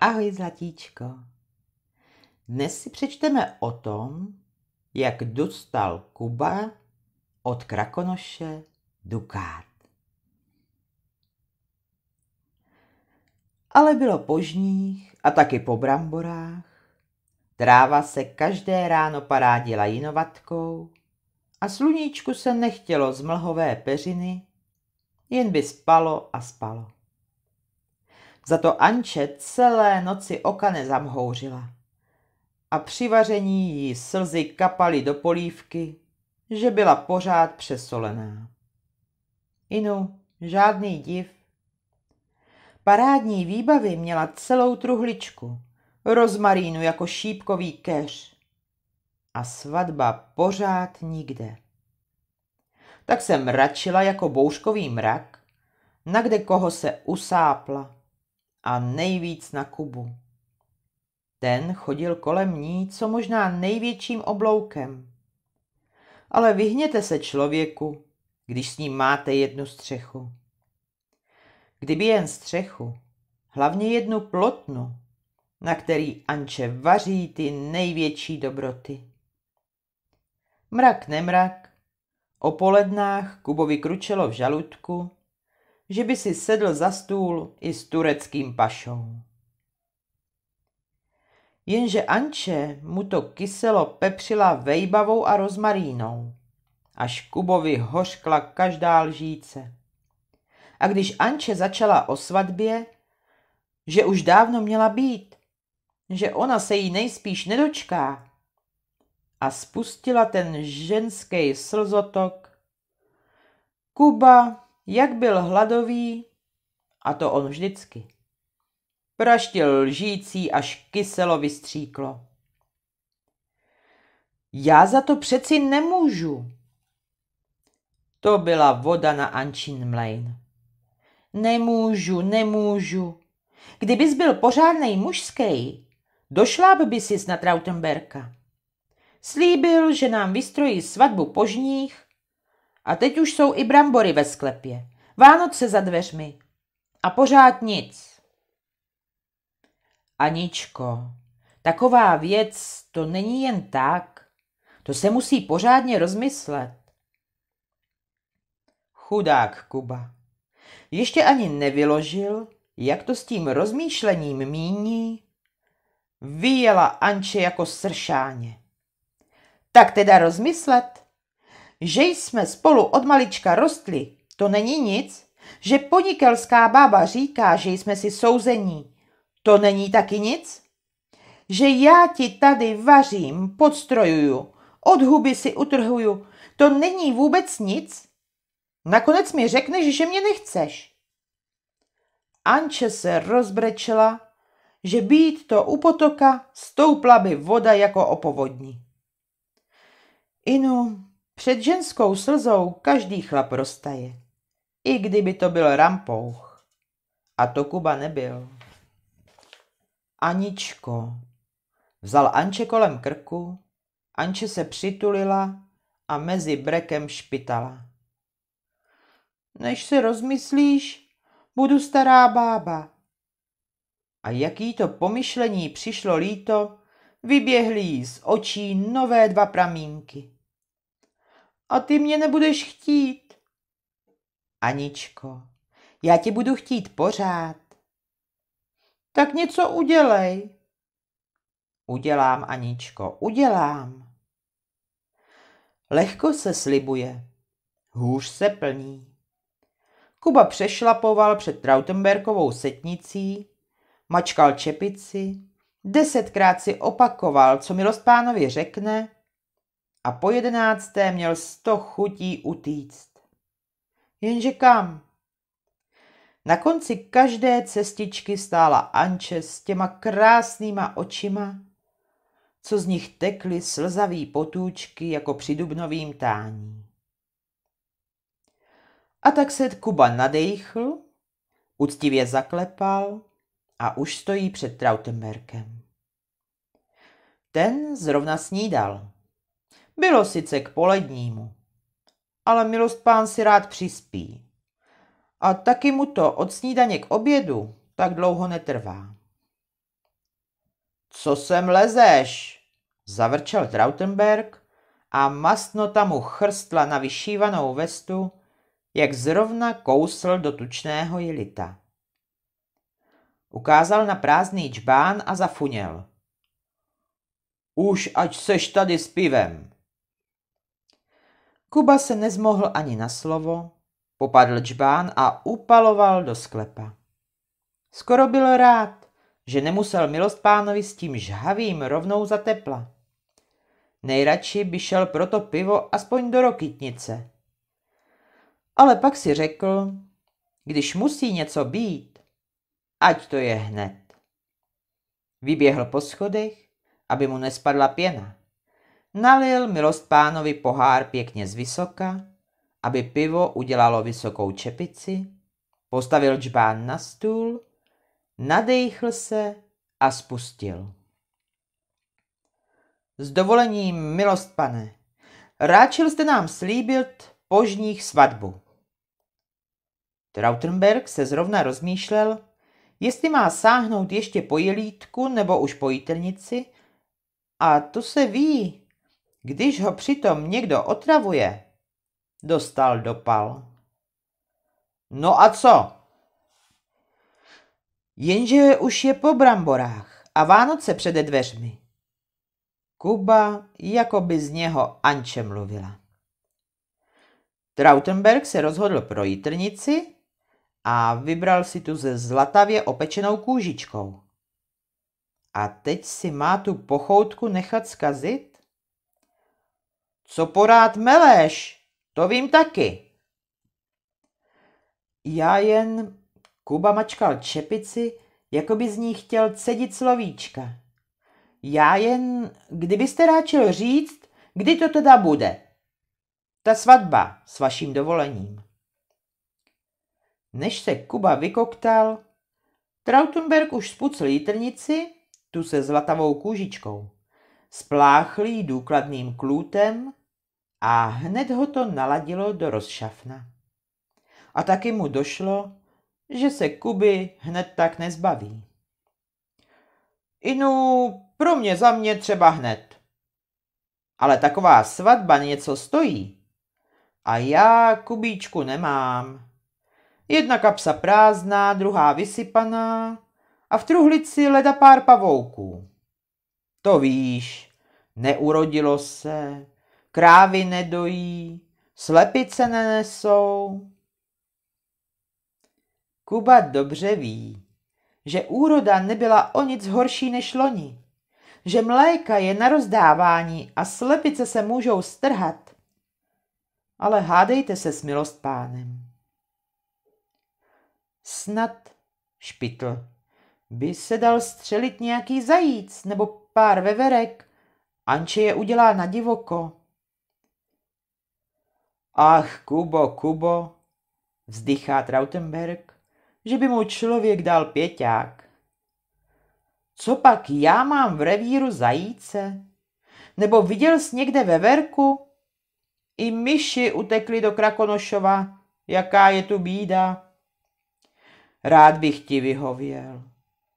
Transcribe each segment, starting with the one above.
Ahoj Zlatíčko. Dnes si přečteme o tom, jak dostal Kuba od Krakonoše dukát. Ale bylo žních a taky po bramborách. Tráva se každé ráno parádila jinovatkou a sluníčku se nechtělo z mlhové peřiny, jen by spalo a spalo. Za to Anče celé noci oka nezamhouřila. A při vaření jí slzy kapaly do polívky, že byla pořád přesolená. Inu, žádný div. Parádní výbavy měla celou truhličku, rozmarínu jako šípkový keř. A svatba pořád nikde. Tak se mračila jako bouškový mrak, na kde koho se usápla a nejvíc na Kubu. Ten chodil kolem ní co možná největším obloukem. Ale vyhněte se člověku, když s ním máte jednu střechu. Kdyby jen střechu, hlavně jednu plotnu, na který Anče vaří ty největší dobroty. Mrak nemrak, o polednách Kubovi kručelo v žaludku že by si sedl za stůl i s tureckým pašou. Jenže Anče mu to kyselo pepřila vejbavou a rozmarínou, až Kubovi hořkla každá lžíce. A když Anče začala o svatbě, že už dávno měla být, že ona se jí nejspíš nedočká, a spustila ten ženský slzotok, Kuba jak byl hladový, a to on vždycky. Praštil lžící, až kyselo vystříklo. Já za to přeci nemůžu. To byla voda na Ančin mlejn. Nemůžu, nemůžu. Kdybys byl pořádnej mužský, došláb by sis na Trautenberka. Slíbil, že nám vystrojí svatbu požních a teď už jsou i brambory ve sklepě. Vánoce za dveřmi. A pořád nic. Aničko, taková věc to není jen tak. To se musí pořádně rozmyslet. Chudák Kuba. Ještě ani nevyložil, jak to s tím rozmýšlením míní. Vyjela Anče jako sršáně. Tak teda rozmyslet – že jsme spolu od malička rostli, to není nic. Že ponikelská bába říká, že jsme si souzení, to není taky nic. Že já ti tady vařím, podstrojuju, od huby si utrhuju, to není vůbec nic. Nakonec mi řekneš, že mě nechceš. Anče se rozbrečela, že být to u potoka stoupla by voda jako opovodní. Inu, před ženskou slzou každý chlap roztaje, i kdyby to byl rampouch. A to Kuba nebyl. Aničko. Vzal Anče kolem krku, Anče se přitulila a mezi brekem špitala. Než se rozmyslíš, budu stará bába. A jaký to pomyšlení přišlo líto, vyběhly jí z očí nové dva pramínky a ty mě nebudeš chtít. Aničko, já ti budu chtít pořád. Tak něco udělej. Udělám, Aničko, udělám. Lehko se slibuje, hůř se plní. Kuba přešlapoval před Trautenberkovou setnicí, mačkal čepici, desetkrát si opakoval, co milost pánovi řekne a po jedenácté měl sto chutí utíct. Jenže kam? Na konci každé cestičky stála Anče s těma krásnýma očima, co z nich tekly slzavý potůčky jako při dubnovým tání. A tak se Kuba nadejchl, uctivě zaklepal a už stojí před Trautenberkem. Ten zrovna snídal. Bylo sice k polednímu, ale milost pán si rád přispí. A taky mu to od snídaně k obědu tak dlouho netrvá. Co sem lezeš? zavrčel Trautenberg a mastno mu chrstla na vyšívanou vestu, jak zrovna kousl do tučného jelita. Ukázal na prázdný čbán a zafuněl. Už ať seš tady s pivem, Kuba se nezmohl ani na slovo, popadl čbán a upaloval do sklepa. Skoro byl rád, že nemusel milost pánovi s tím žhavým rovnou za tepla. Nejradši by šel proto pivo aspoň do rokytnice. Ale pak si řekl, když musí něco být, ať to je hned. Vyběhl po schodech, aby mu nespadla pěna nalil milost pánovi pohár pěkně z vysoka, aby pivo udělalo vysokou čepici, postavil džbán na stůl, nadejchl se a spustil. S dovolením, milost pane, ráčil jste nám slíbit požních svatbu. Trautenberg se zrovna rozmýšlel, jestli má sáhnout ještě po jelítku nebo už po jítrnici, a to se ví, když ho přitom někdo otravuje, dostal dopal. No a co? Jenže už je po bramborách a Vánoce přede dveřmi. Kuba jako by z něho Anče mluvila. Trautenberg se rozhodl pro jitrnici a vybral si tu ze zlatavě opečenou kůžičkou. A teď si má tu pochoutku nechat zkazit? Co porád meleš, to vím taky. Já jen... Kuba mačkal čepici, jako by z ní chtěl cedit slovíčka. Já jen, kdybyste ráčil říct, kdy to teda bude. Ta svatba s vaším dovolením. Než se Kuba vykoktal, Trautenberg už spucl jítrnici, tu se zlatavou kůžičkou. Spláchl důkladným klůtem a hned ho to naladilo do rozšafna. A taky mu došlo, že se Kuby hned tak nezbaví. Inu, pro mě za mě třeba hned. Ale taková svatba něco stojí. A já Kubíčku nemám. Jedna kapsa prázdná, druhá vysypaná a v truhlici leda pár pavouků. To víš, neurodilo se, krávy nedojí, slepice nenesou. Kuba dobře ví, že úroda nebyla o nic horší než loni, že mléka je na rozdávání a slepice se můžou strhat. Ale hádejte se s milost pánem. Snad, špitl, by se dal střelit nějaký zajíc nebo pár veverek. Anče je udělá na divoko. Ach, Kubo, Kubo, vzdychá Trautenberg, že by mu člověk dal pěťák. Co pak já mám v revíru zajíce? Nebo viděl jsi někde veverku? I myši utekly do Krakonošova, jaká je tu bída. Rád bych ti vyhověl,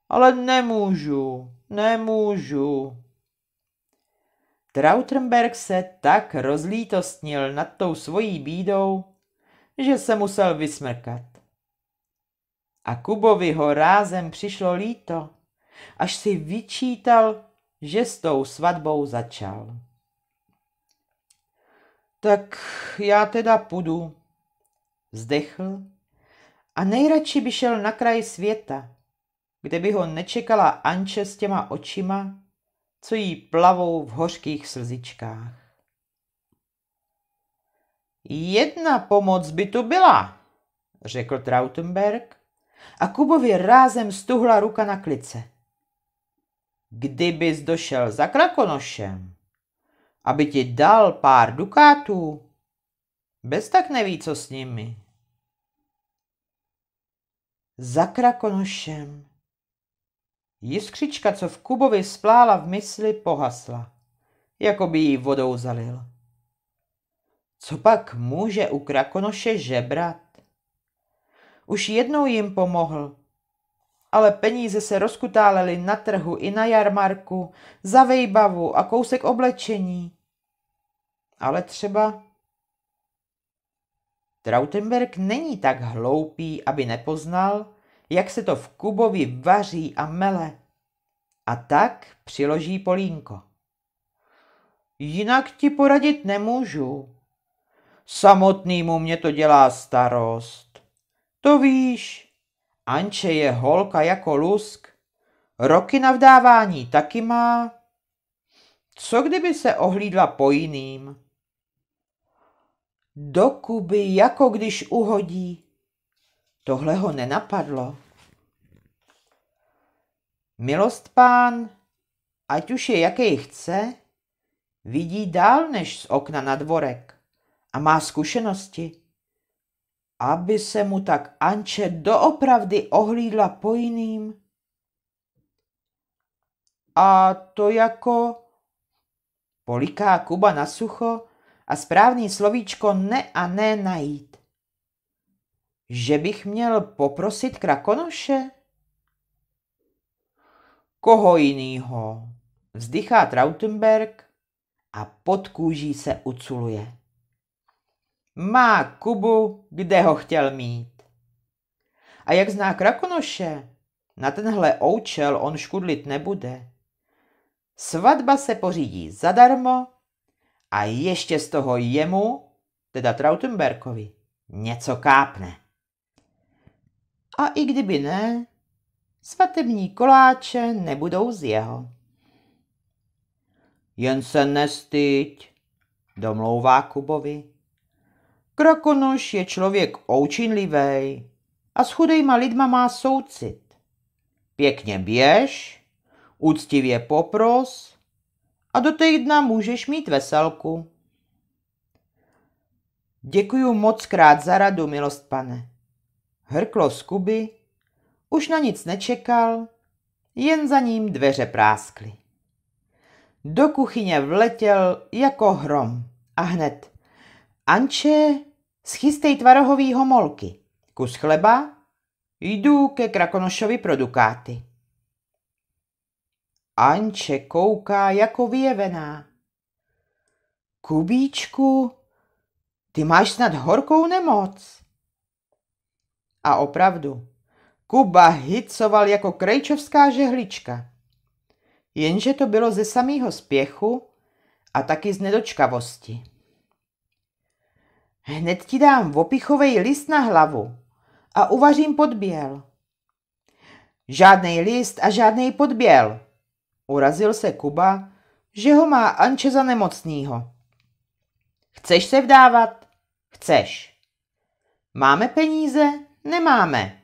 ale nemůžu, nemůžu. Trautenberg se tak rozlítostnil nad tou svojí bídou, že se musel vysmrkat. A Kubovi ho rázem přišlo líto, až si vyčítal, že s tou svatbou začal. Tak já teda půjdu, zdechl a nejradši by šel na kraj světa, kde by ho nečekala Anče s těma očima, co jí plavou v hořkých slzičkách. Jedna pomoc by tu byla, řekl Trautenberg a Kubovi rázem stuhla ruka na klice. Kdybys došel za krakonošem, aby ti dal pár dukátů, bez tak neví, co s nimi. Za krakonošem, Jiskřička, co v Kubovi splála v mysli, pohasla, jako by ji vodou zalil. Co pak může u krakonoše žebrat? Už jednou jim pomohl, ale peníze se rozkutálely na trhu i na jarmarku, za vejbavu a kousek oblečení. Ale třeba Trautenberg není tak hloupý, aby nepoznal, jak se to v Kubovi vaří a mele. A tak přiloží Polínko. Jinak ti poradit nemůžu. Samotnýmu mě to dělá starost. To víš, Anče je holka jako lusk. Roky na vdávání taky má. Co kdyby se ohlídla po jiným? Do Kuby jako když uhodí. Tohle ho nenapadlo. Milost pán, ať už je jaký chce, vidí dál než z okna na dvorek a má zkušenosti. Aby se mu tak Anče doopravdy ohlídla po jiným. A to jako... Poliká Kuba na sucho a správný slovíčko ne a ne najít že bych měl poprosit krakonoše? Koho jinýho? Vzdychá Trautenberg a pod kůží se uculuje. Má Kubu, kde ho chtěl mít. A jak zná Krakonoše, na tenhle oučel on škudlit nebude. Svatba se pořídí zadarmo a ještě z toho jemu, teda Trautenberkovi, něco kápne a i kdyby ne, svatební koláče nebudou z jeho. Jen se nestyď, domlouvá Kubovi. Krokonoš je člověk oučinlivý a s chudejma lidma má soucit. Pěkně běž, úctivě popros a do týdna můžeš mít veselku. Děkuji moc krát za radu, milost pane. Hrklo z Kuby, už na nic nečekal, jen za ním dveře práskly. Do kuchyně vletěl jako hrom a hned. Anče, schystej tvarohový homolky, kus chleba, jdu ke Krakonošovi pro dukáty. Anče kouká jako vyjevená. Kubíčku, ty máš snad horkou nemoc. A opravdu, Kuba hicoval jako krejčovská žehlička. Jenže to bylo ze samého spěchu a taky z nedočkavosti. Hned ti dám opichovej list na hlavu a uvařím podběl. Žádnej list a žádnej podběl. Urazil se Kuba, že ho má Anče za nemocnýho. Chceš se vdávat? Chceš. Máme peníze? Nemáme.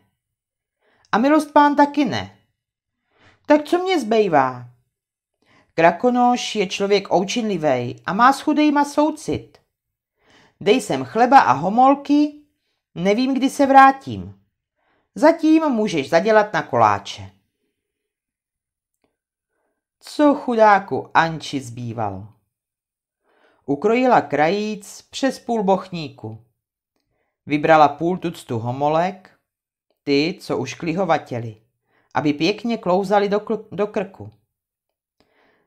A milost pán taky ne. Tak co mě zbejvá? Krakonoš je člověk oučinlivý a má s chudejma soucit. Dej sem chleba a homolky, nevím, kdy se vrátím. Zatím můžeš zadělat na koláče. Co chudáku Anči zbývalo? Ukrojila krajíc přes půl bochníku. Vybrala půl tuctu homolek, ty, co už klihovateli, aby pěkně klouzali do, kl- do krku.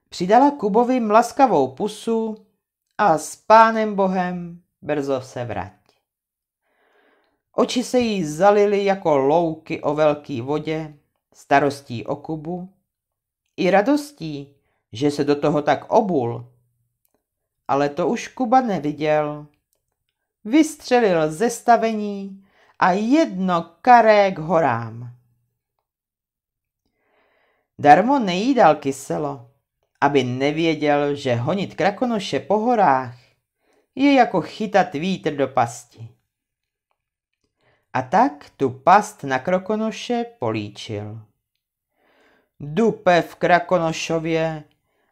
Přidala Kubovi mlaskavou pusu a s pánem bohem brzo se vrať. Oči se jí zalily jako louky o velký vodě, starostí o Kubu i radostí, že se do toho tak obul. Ale to už Kuba neviděl vystřelil ze stavení a jedno karé k horám. Darmo nejídal kyselo, aby nevěděl, že honit krakonoše po horách je jako chytat vítr do pasti. A tak tu past na krakonoše políčil. Dupe v krakonošově,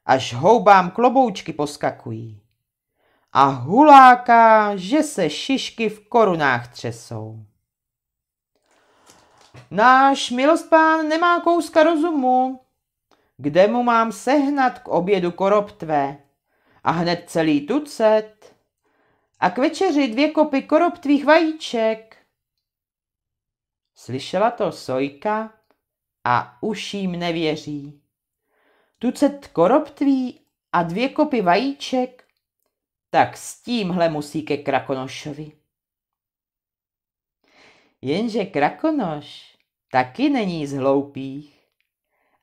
až houbám kloboučky poskakují a huláká, že se šišky v korunách třesou. Náš milostpán nemá kouska rozumu. Kde mu mám sehnat k obědu koroptve? A hned celý tucet. A k večeři dvě kopy koroptvých vajíček. Slyšela to sojka a už jim nevěří. Tucet koroptví a dvě kopy vajíček tak s tímhle musí ke Krakonošovi. Jenže Krakonoš taky není z hloupých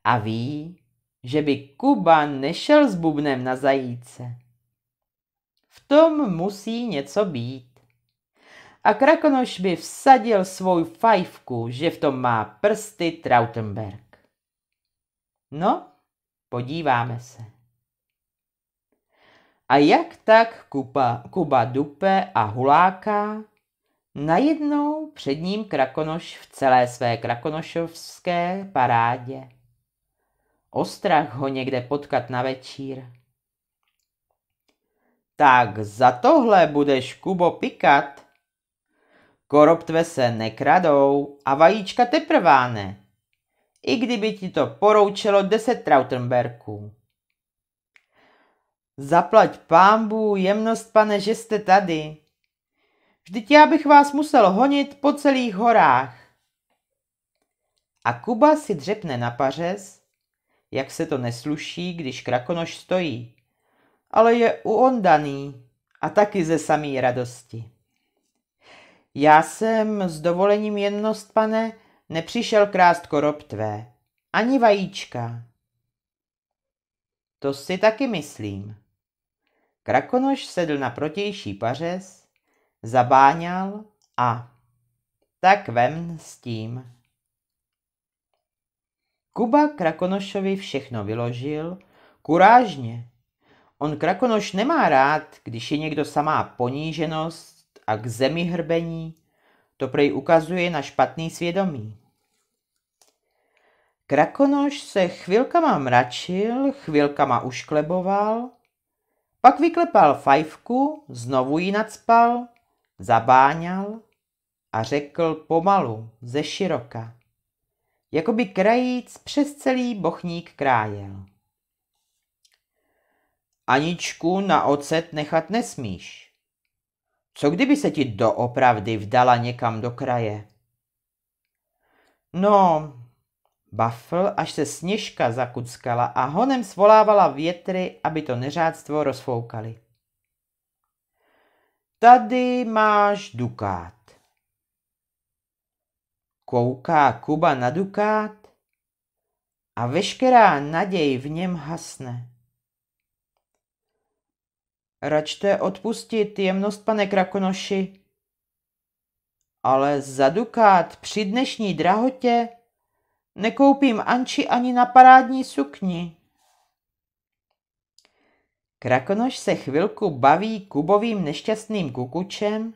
a ví, že by Kuba nešel s bubnem na zajíce. V tom musí něco být. A Krakonoš by vsadil svou fajfku, že v tom má prsty Trautenberg. No, podíváme se. A jak tak Kuba, Kuba dupe a huláká, najednou před ním Krakonoš v celé své krakonošovské parádě. Ostrach ho někde potkat na večír. Tak za tohle budeš, Kubo, pikat. Koroptve se nekradou a vajíčka teprváne. I kdyby ti to poroučelo deset Trautenberků. Zaplať pámbu, jemnost pane, že jste tady. Vždyť já bych vás musel honit po celých horách. A Kuba si dřepne na pařez, jak se to nesluší, když krakonoš stojí, ale je uondaný a taky ze samý radosti. Já jsem s dovolením jemnost, pane, nepřišel krást korob tvé, ani vajíčka. To si taky myslím. Krakonoš sedl na protější pařez, zabáňal a tak vem s tím. Kuba Krakonošovi všechno vyložil, kurážně. On Krakonoš nemá rád, když je někdo samá poníženost a k zemi hrbení, to prej ukazuje na špatný svědomí. Krakonoš se chvilkama mračil, chvilkama uškleboval, pak vyklepal fajfku, znovu ji nadspal, zabáňal a řekl pomalu, ze široka. jako by krajíc přes celý bochník krájel. Aničku na ocet nechat nesmíš. Co kdyby se ti doopravdy vdala někam do kraje? No, Bafl, až se sněžka zakuckala a honem svolávala větry, aby to neřádstvo rozfoukali. Tady máš dukát. Kouká Kuba na dukát a veškerá naděj v něm hasne. Račte odpustit jemnost, pane Krakonoši, ale za dukát při dnešní drahotě Nekoupím Anči ani na parádní sukni. Krakonoš se chvilku baví kubovým nešťastným kukučem,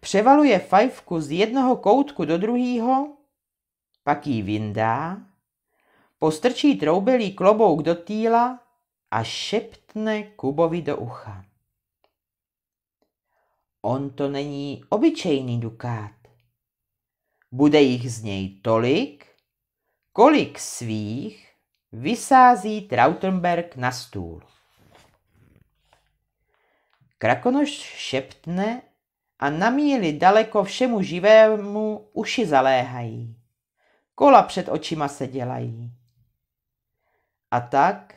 převaluje fajfku z jednoho koutku do druhého, pak ji vyndá, postrčí troubelý klobouk do týla a šeptne Kubovi do ucha. On to není obyčejný dukát. Bude jich z něj tolik, kolik svých vysází Trautenberg na stůl. Krakonoš šeptne a míli daleko všemu živému uši zaléhají. Kola před očima se dělají. A tak,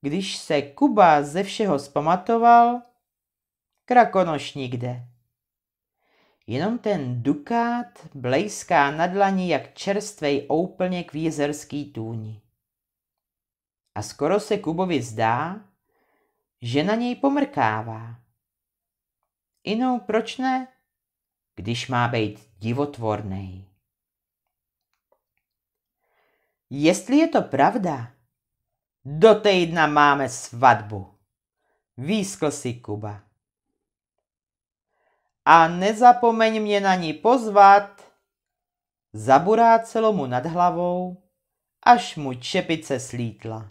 když se Kuba ze všeho zpamatoval, Krakonoš nikde. Jenom ten dukát blejská na dlani jak čerstvej úplněk v jezerský tůni. A skoro se Kubovi zdá, že na něj pomrkává. Inou proč ne, když má být divotvorný? Jestli je to pravda, do týdna máme svatbu, výskl si Kuba a nezapomeň mě na ní pozvat. Zaburácelo mu nad hlavou, až mu čepice slítla.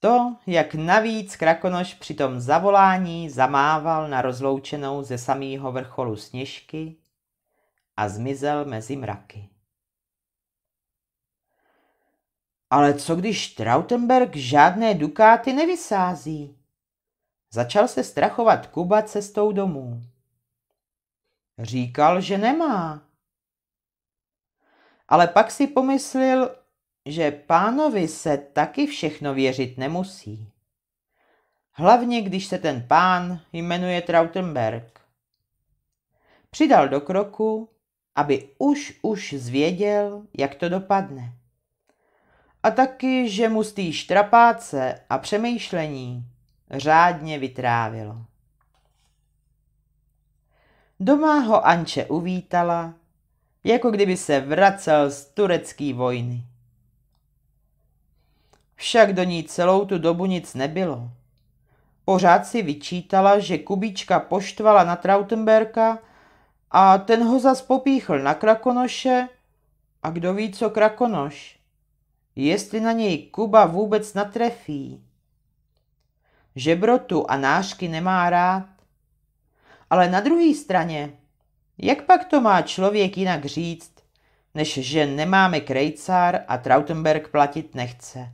To, jak navíc Krakonoš při tom zavolání zamával na rozloučenou ze samého vrcholu sněžky a zmizel mezi mraky. Ale co když Trautenberg žádné dukáty nevysází? Začal se strachovat Kuba cestou domů. Říkal, že nemá. Ale pak si pomyslil, že pánovi se taky všechno věřit nemusí. Hlavně, když se ten pán jmenuje Trautenberg. Přidal do kroku, aby už už zvěděl, jak to dopadne. A taky, že mu z té štrapáce a přemýšlení řádně vytrávilo. Doma ho Anče uvítala, jako kdyby se vracel z turecké vojny. Však do ní celou tu dobu nic nebylo. Pořád si vyčítala, že Kubička poštvala na Trautenberka a ten ho zas popíchl na Krakonoše a kdo ví, co Krakonoš. Jestli na něj Kuba vůbec natrefí žebrotu a nášky nemá rád. Ale na druhé straně, jak pak to má člověk jinak říct, než že nemáme krejcár a Trautenberg platit nechce.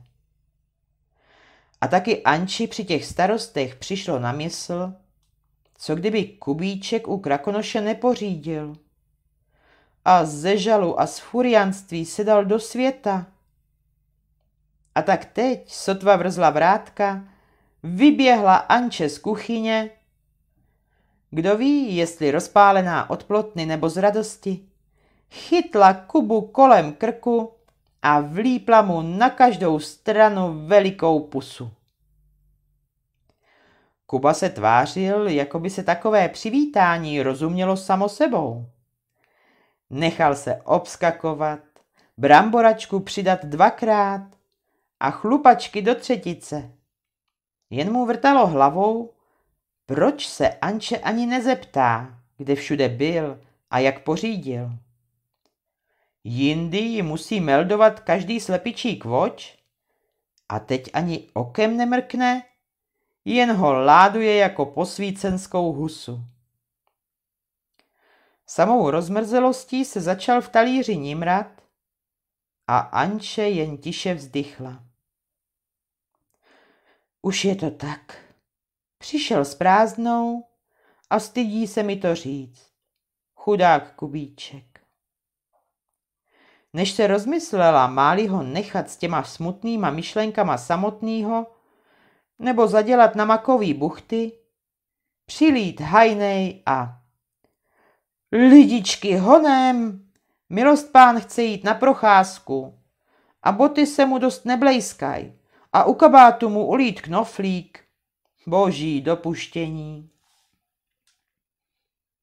A taky Anči při těch starostech přišlo na mysl, co kdyby Kubíček u Krakonoše nepořídil. A ze žalu a z furianství se dal do světa. A tak teď, sotva vrzla vrátka, Vyběhla Anče z kuchyně. Kdo ví, jestli rozpálená od plotny nebo z radosti, chytla Kubu kolem krku a vlípla mu na každou stranu velikou pusu. Kuba se tvářil, jako by se takové přivítání rozumělo samo sebou. Nechal se obskakovat, bramboračku přidat dvakrát a chlupačky do třetice. Jen mu vrtalo hlavou, proč se Anče ani nezeptá, kde všude byl a jak pořídil. Jindy ji musí meldovat každý slepičí kvoč a teď ani okem nemrkne, jen ho láduje jako posvícenskou husu. Samou rozmrzelostí se začal v talíři nímrat a Anče jen tiše vzdychla. Už je to tak. Přišel s prázdnou a stydí se mi to říct. Chudák Kubíček. Než se rozmyslela, máli ho nechat s těma smutnýma myšlenkama samotného, nebo zadělat na makový buchty, přilít hajnej a lidičky honem, milost pán chce jít na procházku a boty se mu dost neblejskají a u kabátu mu ulít knoflík. Boží dopuštění.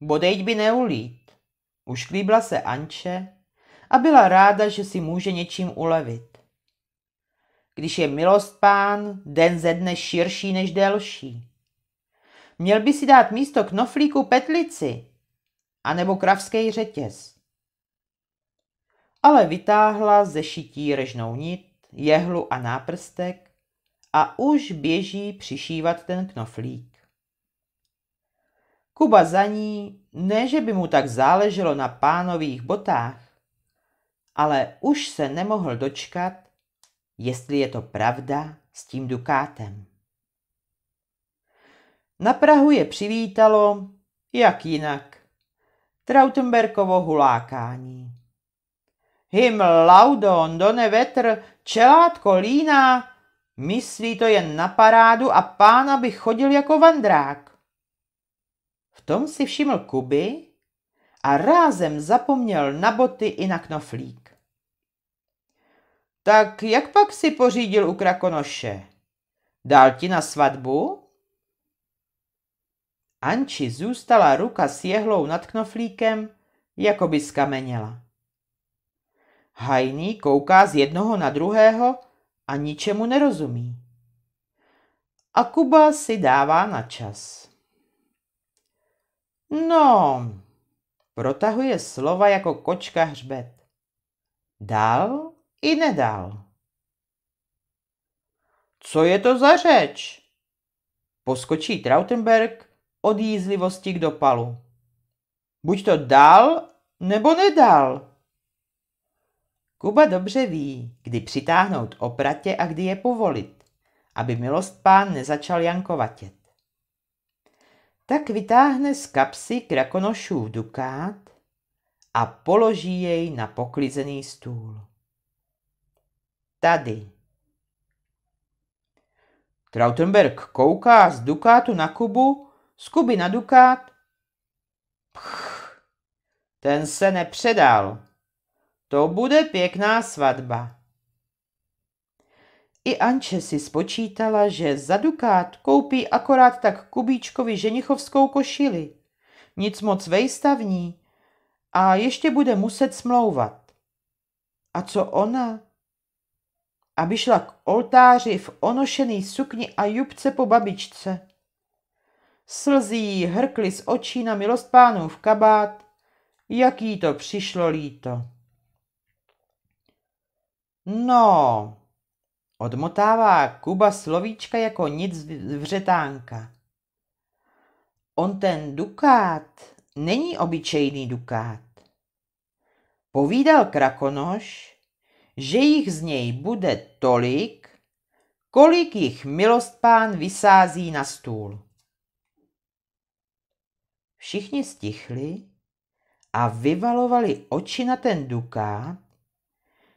Bodejť by neulít. Už klíbla se Anče a byla ráda, že si může něčím ulevit. Když je milost pán, den ze dne širší než delší. Měl by si dát místo knoflíku petlici, anebo kravský řetěz. Ale vytáhla ze šití režnou nit jehlu a náprstek a už běží přišívat ten knoflík. Kuba za ní, ne že by mu tak záleželo na pánových botách, ale už se nemohl dočkat, jestli je to pravda s tím dukátem. Na Prahu je přivítalo, jak jinak, Trautenberkovo hulákání him laudon done vetr, čelátko líná, myslí to jen na parádu a pána by chodil jako vandrák. V tom si všiml Kuby a rázem zapomněl na boty i na knoflík. Tak jak pak si pořídil u Krakonoše? Dál ti na svatbu? Anči zůstala ruka s jehlou nad knoflíkem, jako by skameněla. Hajný kouká z jednoho na druhého a ničemu nerozumí. A Kuba si dává na čas. No, protahuje slova jako kočka hřbet. Dál i nedál. Co je to za řeč? Poskočí Trautenberg od jízlivosti k dopalu. Buď to dál, nebo nedál. Kuba dobře ví, kdy přitáhnout opratě a kdy je povolit, aby milost pán nezačal jankovatět. Tak vytáhne z kapsy krakonošův dukát a položí jej na poklizený stůl. Tady. Trautenberg kouká z dukátu na Kubu, z Kuby na dukát. Pch, ten se nepředal, to bude pěkná svatba. I Anče si spočítala, že za dukát koupí akorát tak Kubíčkovi ženichovskou košili. Nic moc vejstavní. A ještě bude muset smlouvat. A co ona? Aby šla k oltáři v onošený sukni a jubce po babičce. Slzy jí hrkly z očí na milost v kabát, Jaký to přišlo líto. No, odmotává Kuba slovíčka jako nic vřetánka. On ten dukát není obyčejný dukát. Povídal Krakonoš, že jich z něj bude tolik, kolik jich milost pán vysází na stůl. Všichni stichli a vyvalovali oči na ten dukát,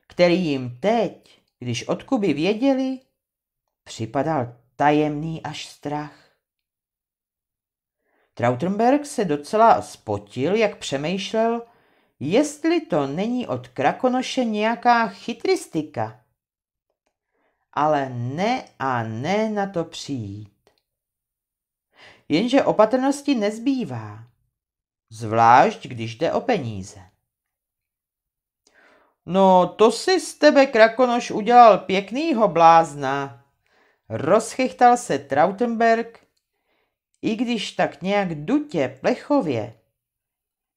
který jim teď, když od Kuby věděli, připadal tajemný až strach. Trautenberg se docela spotil, jak přemýšlel, jestli to není od Krakonoše nějaká chytristika. Ale ne a ne na to přijít. Jenže opatrnosti nezbývá, zvlášť když jde o peníze. No, to si z tebe, Krakonoš, udělal pěknýho blázna. Rozchychtal se Trautenberg, i když tak nějak dutě, plechově.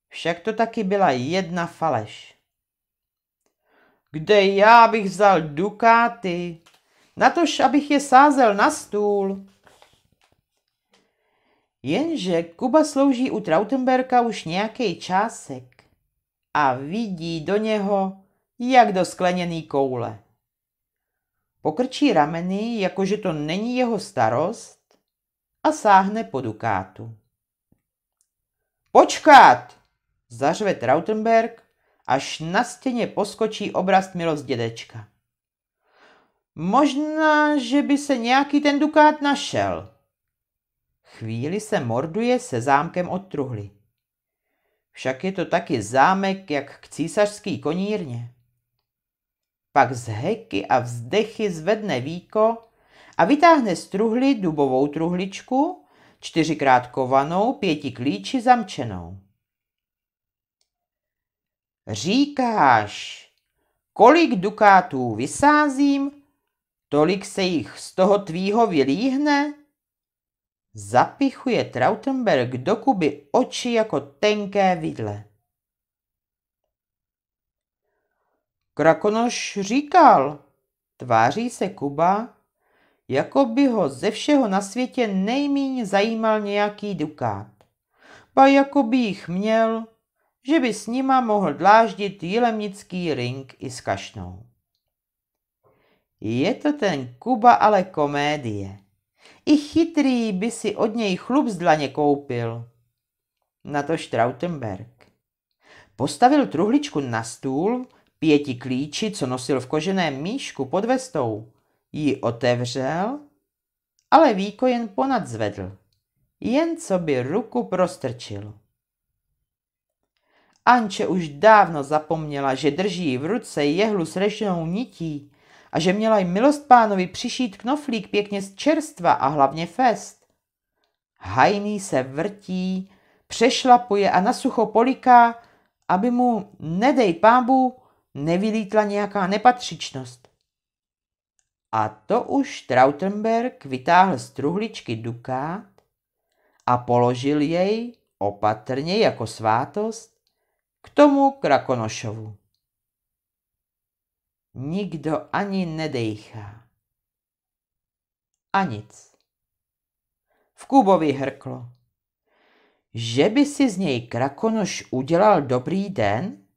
Však to taky byla jedna faleš. Kde já bych vzal dukáty? Natož, abych je sázel na stůl. Jenže Kuba slouží u Trautenberka už nějaký čásek a vidí do něho, jak do skleněný koule. Pokrčí rameny, jakože to není jeho starost a sáhne po dukátu. Počkat! zařve Trautenberg, až na stěně poskočí obraz milost dědečka. Možná, že by se nějaký ten dukát našel. Chvíli se morduje se zámkem od truhly. Však je to taky zámek, jak k císařský konírně pak z heky a vzdechy zvedne víko a vytáhne z truhly dubovou truhličku, čtyřikrát kovanou, pěti klíči zamčenou. Říkáš, kolik dukátů vysázím, tolik se jich z toho tvýho vylíhne? Zapichuje Trautenberg do Kuby oči jako tenké vidle. Krakonoš říkal, tváří se Kuba, jako by ho ze všeho na světě nejmíň zajímal nějaký dukát. Ba jako by jich měl, že by s nima mohl dláždit jilemnický ring i s kašnou. Je to ten Kuba ale komédie. I chytrý by si od něj chlup z dlaně koupil. Na to Strautenberg. Postavil truhličku na stůl, pěti klíči, co nosil v koženém míšku pod vestou, ji otevřel, ale Víko jen ponad zvedl, jen co by ruku prostrčil. Anče už dávno zapomněla, že drží v ruce jehlu s rešenou nití a že měla jí milost pánovi přišít knoflík pěkně z čerstva a hlavně fest. Hajný se vrtí, přešlapuje a na sucho poliká, aby mu, nedej pámbu, nevylítla nějaká nepatřičnost. A to už Trautenberg vytáhl z truhličky dukát a položil jej opatrně jako svátost k tomu Krakonošovu. Nikdo ani nedejchá. A nic. V Kubovi hrklo. Že by si z něj Krakonoš udělal dobrý den?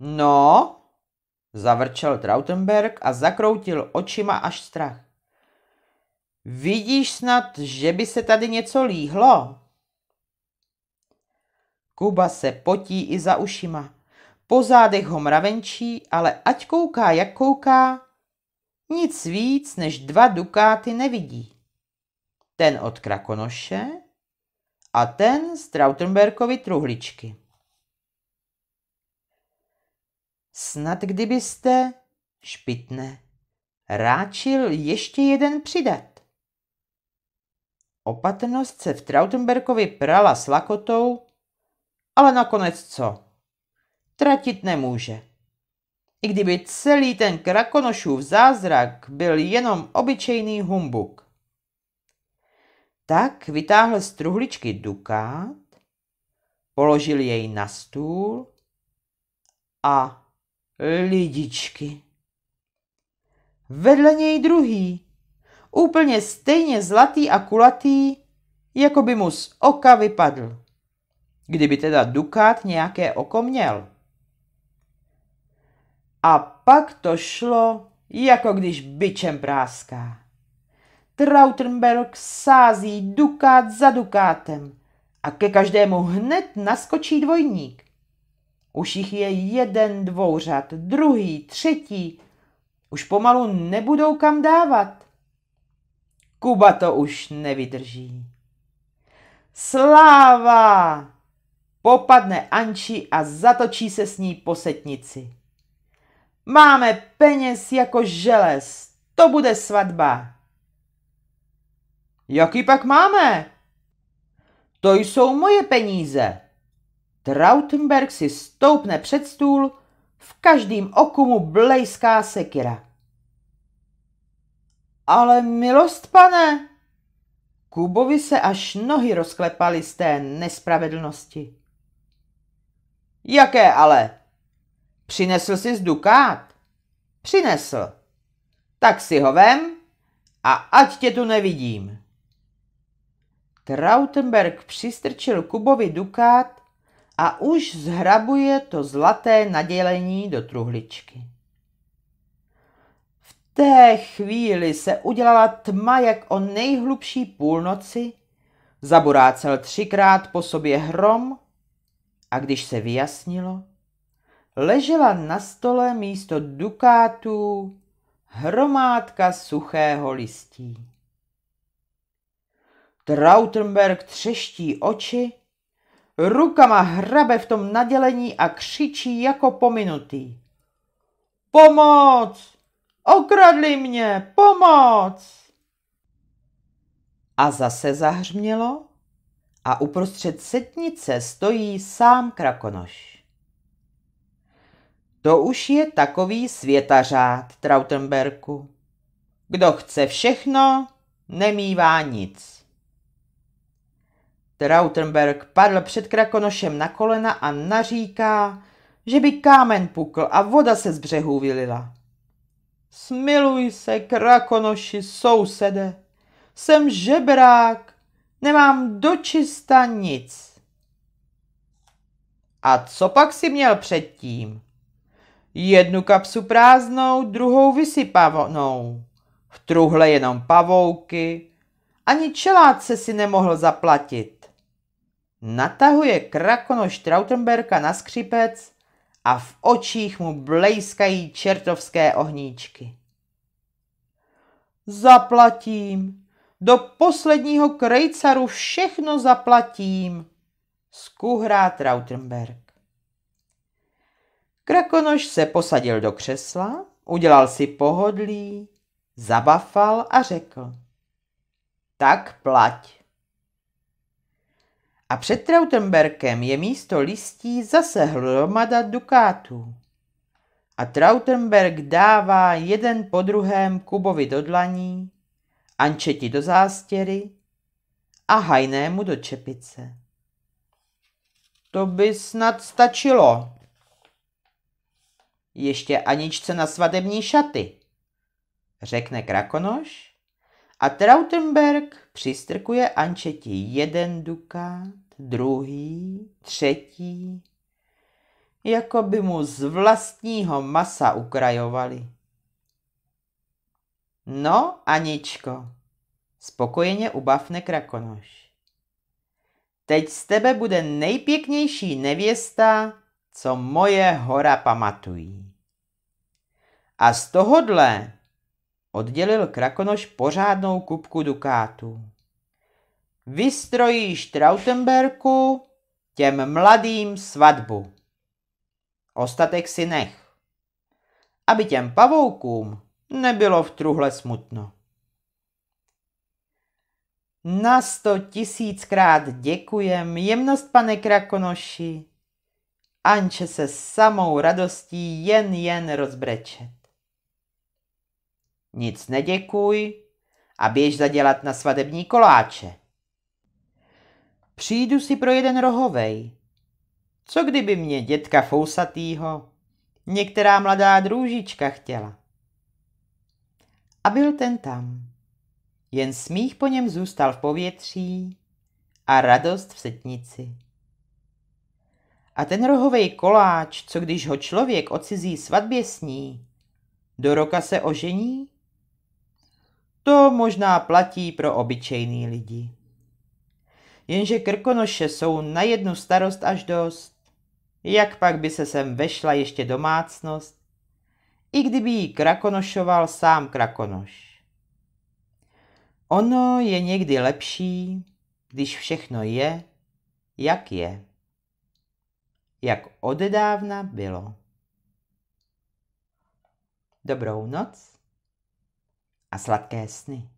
No, zavrčel Trautenberg a zakroutil očima až strach. Vidíš snad, že by se tady něco líhlo? Kuba se potí i za ušima. Po zádech ho mravenčí, ale ať kouká, jak kouká, nic víc než dva dukáty nevidí. Ten od Krakonoše a ten z Trautenbergovy truhličky. Snad kdybyste, špitne, ráčil ještě jeden přidat. Opatrnost se v Trautenberkovi prala s lakotou, ale nakonec co? Tratit nemůže. I kdyby celý ten krakonošův zázrak byl jenom obyčejný humbuk. Tak vytáhl z truhličky dukát, položil jej na stůl a lidičky. Vedle něj druhý, úplně stejně zlatý a kulatý, jako by mu z oka vypadl. Kdyby teda dukát nějaké oko měl. A pak to šlo, jako když byčem práská. Trautenberg sází dukát za dukátem a ke každému hned naskočí dvojník. Už jich je jeden dvouřad, druhý, třetí. Už pomalu nebudou kam dávat. Kuba to už nevydrží. Sláva! Popadne Anči a zatočí se s ní po setnici. Máme peněz jako želez, to bude svatba. Jaký pak máme? To jsou moje peníze. Trautenberg si stoupne před stůl, v každém oku mu blejská sekira. Ale milost, pane! Kubovi se až nohy rozklepaly z té nespravedlnosti. Jaké ale? Přinesl jsi z dukát? Přinesl. Tak si ho vem a ať tě tu nevidím. Trautenberg přistrčil Kubovi dukát a už zhrabuje to zlaté nadělení do truhličky. V té chvíli se udělala tma jak o nejhlubší půlnoci, zaborácel třikrát po sobě hrom a když se vyjasnilo, ležela na stole místo dukátů hromádka suchého listí. Trautenberg třeští oči Rukama hrabe v tom nadělení a křičí jako pominutý. Pomoc! Okradli mě! Pomoc! A zase zahřmělo a uprostřed setnice stojí sám krakonoš. To už je takový světařád Trautenberku. Kdo chce všechno, nemývá nic. Trautenberg padl před krakonošem na kolena a naříká, že by kámen pukl a voda se z břehů vylila. Smiluj se, krakonoši, sousede. Jsem žebrák, nemám dočista nic. A co pak si měl předtím? Jednu kapsu prázdnou, druhou vysypavanou. V truhle jenom pavouky. Ani se si nemohl zaplatit. Natahuje krakono Strautenberka na skřipec a v očích mu blejskají čertovské ohníčky. Zaplatím, do posledního krejcaru všechno zaplatím, skuhrá Trautenberg. Krakonoš se posadil do křesla, udělal si pohodlí, zabafal a řekl. Tak plať a před Trautenberkem je místo listí zase hromada dukátů. A Trautenberg dává jeden po druhém Kubovi do dlaní, Ančeti do zástěry a Hajnému do čepice. To by snad stačilo. Ještě Aničce na svadební šaty, řekne Krakonoš a Trautenberg Přistrkuje Ančeti jeden dukát, druhý, třetí, jako by mu z vlastního masa ukrajovali. No, Aničko, spokojeně ubavne Krakonoš. Teď z tebe bude nejpěknější nevěsta, co moje hora pamatují. A z tohodle oddělil krakonoš pořádnou kupku dukátů. Vystrojíš Trautenberku těm mladým svatbu. Ostatek si nech, aby těm pavoukům nebylo v truhle smutno. Na sto tisíckrát děkujem, jemnost pane Krakonoši. Anče se samou radostí jen jen rozbrečet. Nic neděkuj a běž zadělat na svadební koláče. Přijdu si pro jeden rohovej. Co kdyby mě dětka fousatýho některá mladá drůžička chtěla? A byl ten tam. Jen smích po něm zůstal v povětří a radost v setnici. A ten rohovej koláč, co když ho člověk o cizí svatbě sní, do roka se ožení? To možná platí pro obyčejný lidi. Jenže krkonoše jsou na jednu starost až dost. Jak pak by se sem vešla ještě domácnost, i kdyby ji krakonošoval sám krakonoš. Ono je někdy lepší, když všechno je, jak je. Jak odedávna bylo. Dobrou noc. Aslat Cash nih